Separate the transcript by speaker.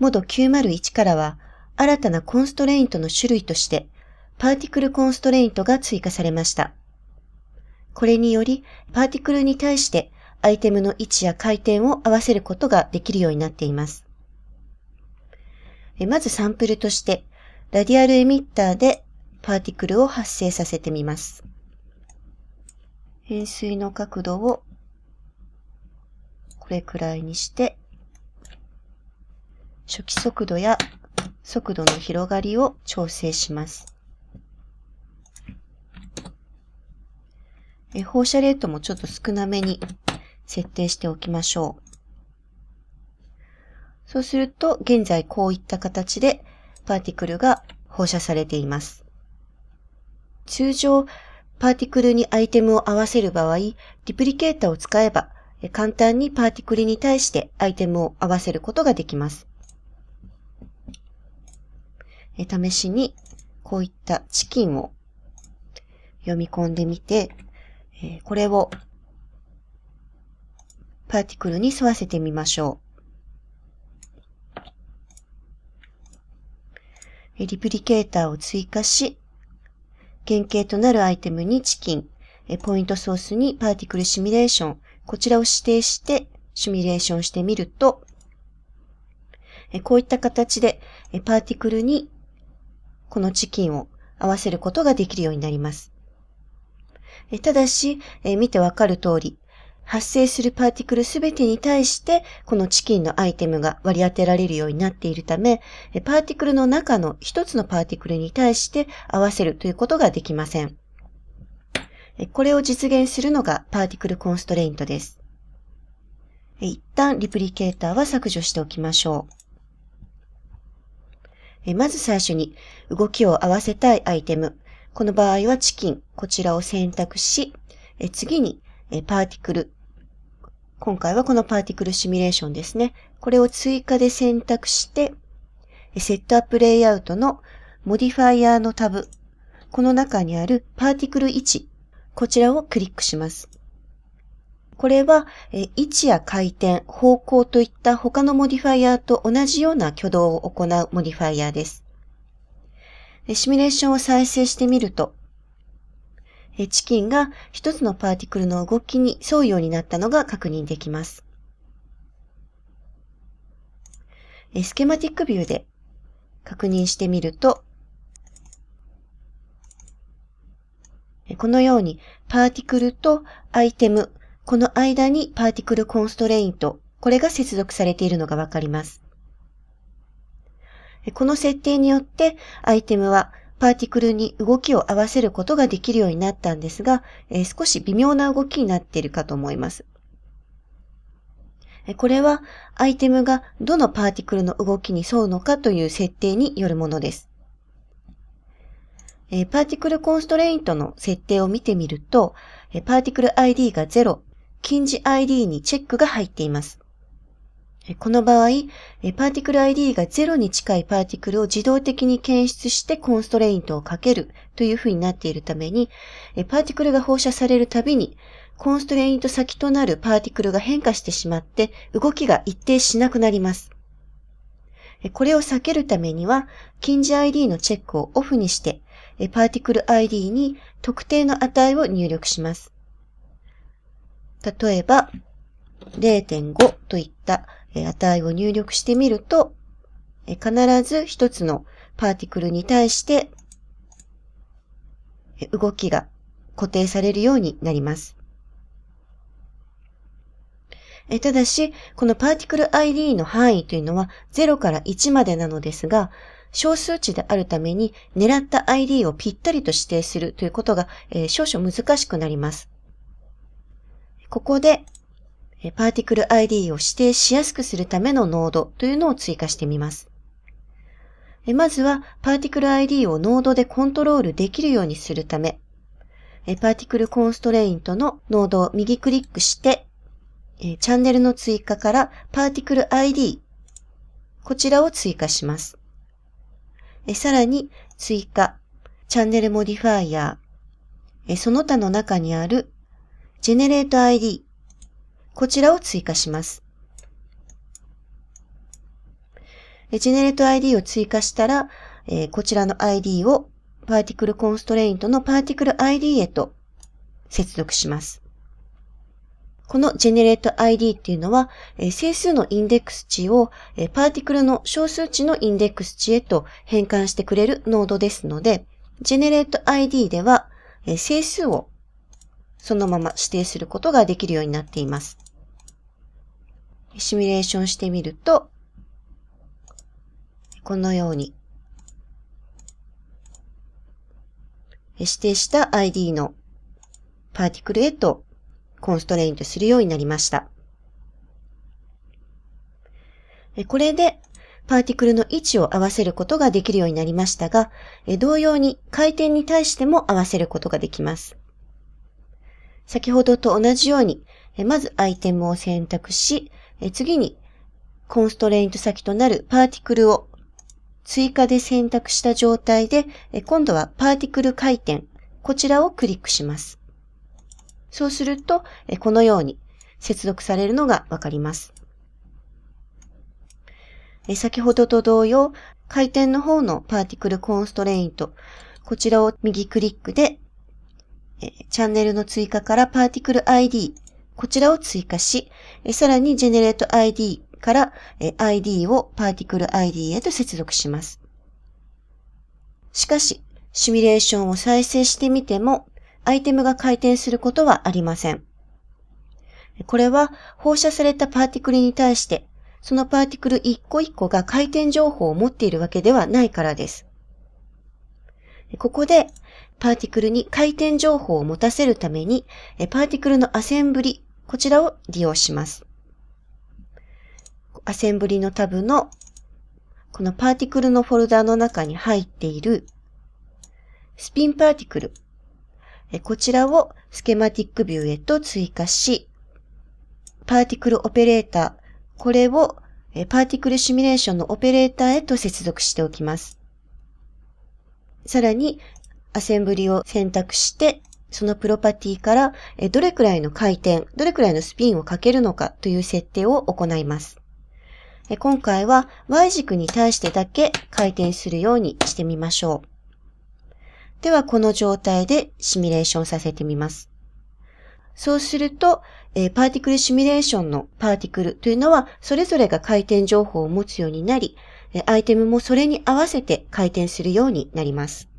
Speaker 1: モド901からは、新たなコンストレイントの種類として、パーティクルコンストレイントが追加されました。これにより、パーティクルに対してアイテムの位置や回転を合わせることができるようになっています。まずサンプルとして、ラディアルエミッターでパーティクルを発生させてみます。円錐の角度をこれくらいにして、初期速度や速度の広がりを調整します。え放射レートもちょっと少なめに設定しておきましょう。そうすると、現在こういった形でパーティクルが放射されています。通常、パーティクルにアイテムを合わせる場合、リプリケータを使えば、簡単にパーティクルに対してアイテムを合わせることができます。え試しに、こういったチキンを読み込んでみて、えこれをパーティクルに沿わせてみましょう。えリプリケーターを追加し、原型となるアイテムにチキン、えポイントソースにパーティクルシミュレーション、こちらを指定してシミュレーションしてみると、こういった形でパーティクルにこのチキンを合わせることができるようになります。ただし、え見てわかる通り、発生するパーティクルすべてに対して、このチキンのアイテムが割り当てられるようになっているため、パーティクルの中の一つのパーティクルに対して合わせるということができません。これを実現するのがパーティクルコンストレイントです。一旦リプリケーターは削除しておきましょう。えまず最初に、動きを合わせたいアイテム。この場合はチキン。こちらを選択し、え次にえパーティクル。今回はこのパーティクルシミュレーションですね。これを追加で選択して、セットアップレイアウトのモディファイアのタブ。この中にあるパーティクル1。こちらをクリックします。これは、位置や回転、方向といった他のモディファイアと同じような挙動を行うモディファイアです。シミュレーションを再生してみると、チキンが一つのパーティクルの動きに沿うようになったのが確認できます。スケマティックビューで確認してみると、このようにパーティクルとアイテム、この間にパーティクルコンストレイント、これが接続されているのがわかります。この設定によってアイテムはパーティクルに動きを合わせることができるようになったんですが、え少し微妙な動きになっているかと思います。これはアイテムがどのパーティクルの動きに沿うのかという設定によるものです。パーティクルコンストレイントの設定を見てみると、パーティクル ID が0、近似 ID にチェックが入っています。この場合、パーティクル ID が0に近いパーティクルを自動的に検出してコンストレイントをかけるというふうになっているために、パーティクルが放射されるたびに、コンストレイント先となるパーティクルが変化してしまって、動きが一定しなくなります。これを避けるためには、近似 ID のチェックをオフにして、パーティクル ID に特定の値を入力します。例えば、0.5といった値を入力してみると、必ず一つのパーティクルに対して動きが固定されるようになります。ただし、このパーティクル ID の範囲というのは0から1までなのですが、小数値であるために狙った ID をぴったりと指定するということが少々難しくなります。ここで、パーティクル ID を指定しやすくするためのノードというのを追加してみます。まずは、パーティクル ID をノードでコントロールできるようにするため、パーティクルコンストレイントのノードを右クリックして、チャンネルの追加からパーティクル ID、こちらを追加します。さらに、追加、チャンネルモディファイヤー、その他の中にあるジェネレート i d こちらを追加します。ジェネレート i d を追加したら、えー、こちらの ID を Particle Constraint の ParticleID へと接続します。この GenerateID っていうのは、えー、整数のインデックス値を、えー、パーティクルの小数値のインデックス値へと変換してくれるノードですので、GenerateID では、えー、整数をそのまま指定することができるようになっています。シミュレーションしてみると、このように、指定した ID のパーティクルへとコンストレイントするようになりました。これでパーティクルの位置を合わせることができるようになりましたが、同様に回転に対しても合わせることができます。先ほどと同じように、まずアイテムを選択し、次にコンストレイント先となるパーティクルを追加で選択した状態で、今度はパーティクル回転、こちらをクリックします。そうすると、このように接続されるのがわかります。先ほどと同様、回転の方のパーティクルコンストレイント、こちらを右クリックでチャンネルの追加からパーティクル ID、こちらを追加し、さらに Generate ID から ID をパーティクル ID へと接続します。しかし、シミュレーションを再生してみても、アイテムが回転することはありません。これは放射されたパーティクルに対して、そのパーティクル一個一個が回転情報を持っているわけではないからです。ここでパーティクルに回転情報を持たせるために、パーティクルのアセンブリ、こちらを利用します。アセンブリのタブの、このパーティクルのフォルダの中に入っている、スピンパーティクル。こちらをスケマティックビューへと追加し、パーティクルオペレーター、これをパーティクルシミュレーションのオペレーターへと接続しておきます。さらに、アセンブリを選択して、そのプロパティから、どれくらいの回転、どれくらいのスピンをかけるのかという設定を行います。今回は Y 軸に対してだけ回転するようにしてみましょう。では、この状態でシミュレーションさせてみます。そうすると、パーティクルシミュレーションのパーティクルというのは、それぞれが回転情報を持つようになり、アイテムもそれに合わせて回転するようになります。